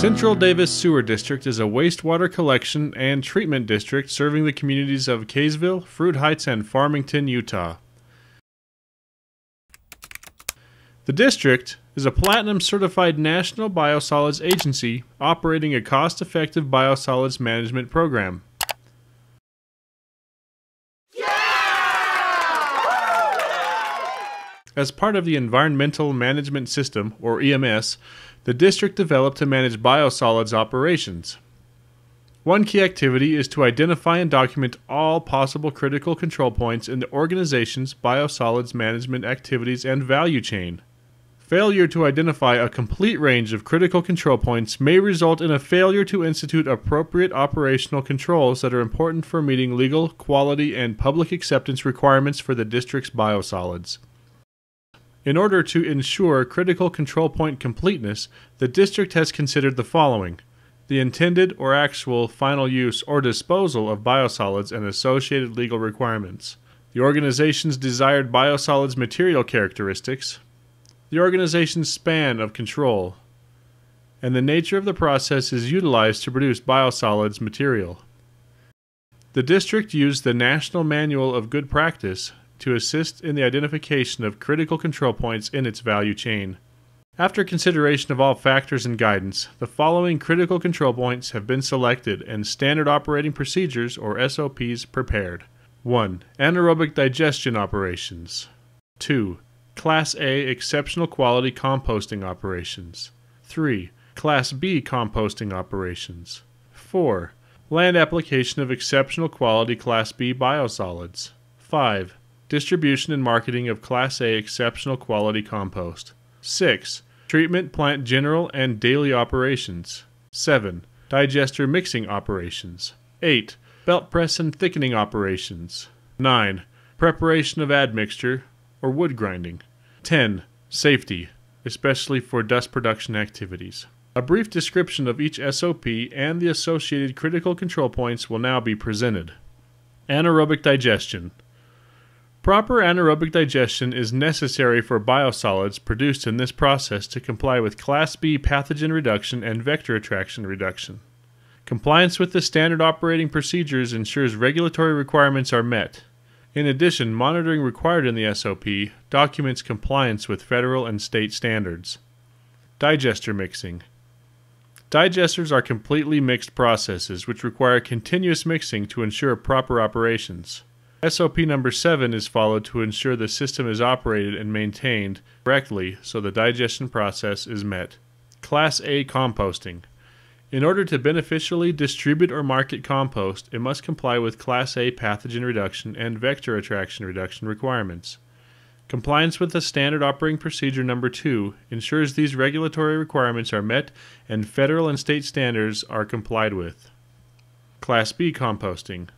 Central Davis Sewer District is a wastewater collection and treatment district serving the communities of Kaysville, Fruit Heights, and Farmington, Utah. The district, is a platinum certified national biosolids agency operating a cost effective biosolids management program. As part of the Environmental Management System, or EMS, the district developed to manage biosolids operations. One key activity is to identify and document all possible critical control points in the organization's biosolids management activities and value chain. Failure to identify a complete range of critical control points may result in a failure to institute appropriate operational controls that are important for meeting legal, quality, and public acceptance requirements for the district's biosolids. In order to ensure critical control point completeness, the district has considered the following the intended or actual final use or disposal of biosolids and associated legal requirements, the organization's desired biosolids material characteristics, the organization's span of control, and the nature of the process is utilized to produce biosolids material. The district used the National Manual of Good Practice to assist in the identification of critical control points in its value chain. After consideration of all factors and guidance, the following critical control points have been selected and standard operating procedures or SOPs prepared. 1. Anaerobic digestion operations. 2. Class A exceptional quality composting operations. 3. Class B composting operations. 4. Land application of exceptional quality Class B biosolids. 5. Distribution and marketing of Class A exceptional quality compost. 6. Treatment plant general and daily operations. 7. Digester mixing operations. 8. Belt press and thickening operations. 9. Preparation of admixture, or wood grinding. 10. Safety, especially for dust production activities. A brief description of each SOP and the associated critical control points will now be presented. Anaerobic digestion. Proper anaerobic digestion is necessary for biosolids produced in this process to comply with Class B pathogen reduction and vector attraction reduction. Compliance with the standard operating procedures ensures regulatory requirements are met. In addition, monitoring required in the SOP documents compliance with federal and state standards. Digester mixing. Digesters are completely mixed processes which require continuous mixing to ensure proper operations. SOP number 7 is followed to ensure the system is operated and maintained correctly so the digestion process is met. Class A composting. In order to beneficially distribute or market compost, it must comply with Class A pathogen reduction and vector attraction reduction requirements. Compliance with the Standard Operating Procedure Number 2 ensures these regulatory requirements are met and federal and state standards are complied with. Class B composting.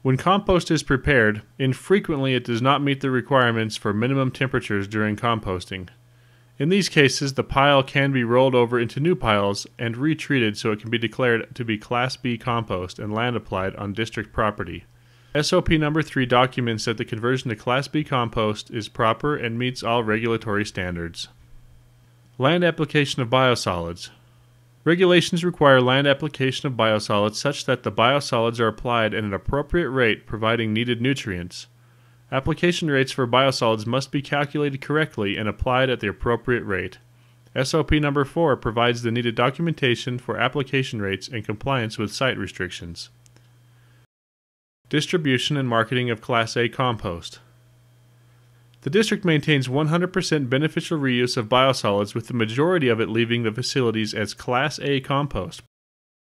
When compost is prepared, infrequently it does not meet the requirements for minimum temperatures during composting. In these cases, the pile can be rolled over into new piles and retreated so it can be declared to be Class B compost and land applied on district property. SOP number 3 documents that the conversion to Class B compost is proper and meets all regulatory standards. Land application of biosolids. Regulations require land application of biosolids such that the biosolids are applied at an appropriate rate providing needed nutrients. Application rates for biosolids must be calculated correctly and applied at the appropriate rate. SOP number 4 provides the needed documentation for application rates and compliance with site restrictions. Distribution and marketing of Class A compost. The district maintains 100% beneficial reuse of biosolids with the majority of it leaving the facilities as Class A compost,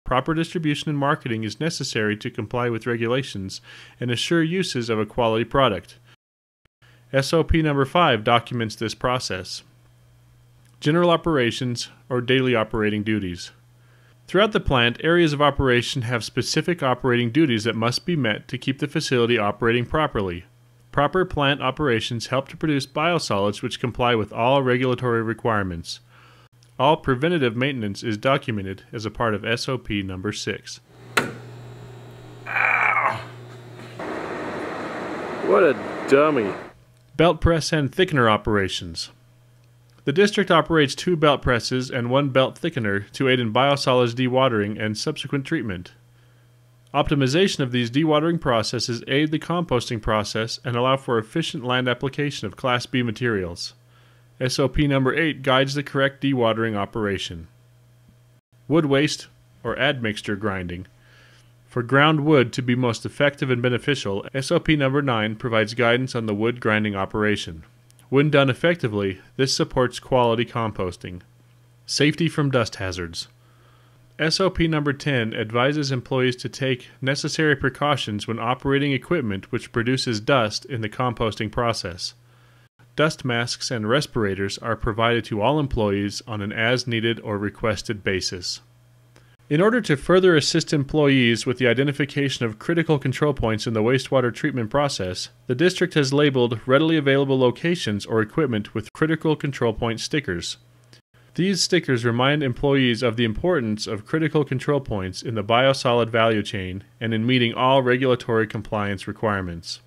Proper distribution and marketing is necessary to comply with regulations and assure uses of a quality product. SOP number 5 documents this process. General operations or daily operating duties. Throughout the plant, areas of operation have specific operating duties that must be met to keep the facility operating properly. Proper plant operations help to produce biosolids which comply with all regulatory requirements. All preventative maintenance is documented as a part of SOP number 6. Ow. What a dummy. Belt press and thickener operations. The district operates two belt presses and one belt thickener to aid in biosolids dewatering and subsequent treatment. Optimization of these dewatering processes aid the composting process and allow for efficient land application of Class B materials. SOP number 8 guides the correct dewatering operation. Wood waste or admixture grinding. For ground wood to be most effective and beneficial, SOP number 9 provides guidance on the wood grinding operation. When done effectively, this supports quality composting. Safety from dust hazards. SOP number 10 advises employees to take necessary precautions when operating equipment which produces dust in the composting process dust masks and respirators are provided to all employees on an as needed or requested basis. In order to further assist employees with the identification of critical control points in the wastewater treatment process, the district has labeled readily available locations or equipment with critical control point stickers. These stickers remind employees of the importance of critical control points in the biosolid value chain and in meeting all regulatory compliance requirements.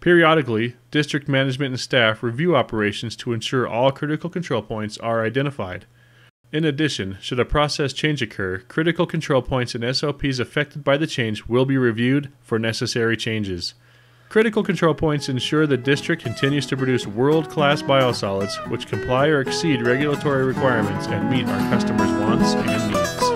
Periodically, district management and staff review operations to ensure all critical control points are identified. In addition, should a process change occur, critical control points and SOPs affected by the change will be reviewed for necessary changes. Critical control points ensure the district continues to produce world class biosolids which comply or exceed regulatory requirements and meet our customers' wants and needs.